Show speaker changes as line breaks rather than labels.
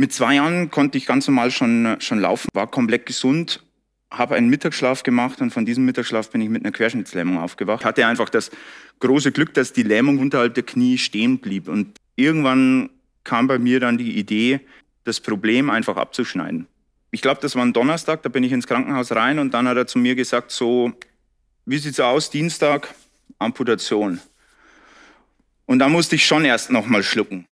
Mit zwei Jahren konnte ich ganz normal schon, schon laufen, war komplett gesund, habe einen Mittagsschlaf gemacht und von diesem Mittagsschlaf bin ich mit einer Querschnittslähmung aufgewacht. Hatte einfach das große Glück, dass die Lähmung unterhalb der Knie stehen blieb. Und irgendwann kam bei mir dann die Idee, das Problem einfach abzuschneiden. Ich glaube, das war ein Donnerstag, da bin ich ins Krankenhaus rein und dann hat er zu mir gesagt, so, wie sieht's aus, Dienstag, Amputation. Und da musste ich schon erst nochmal schlucken.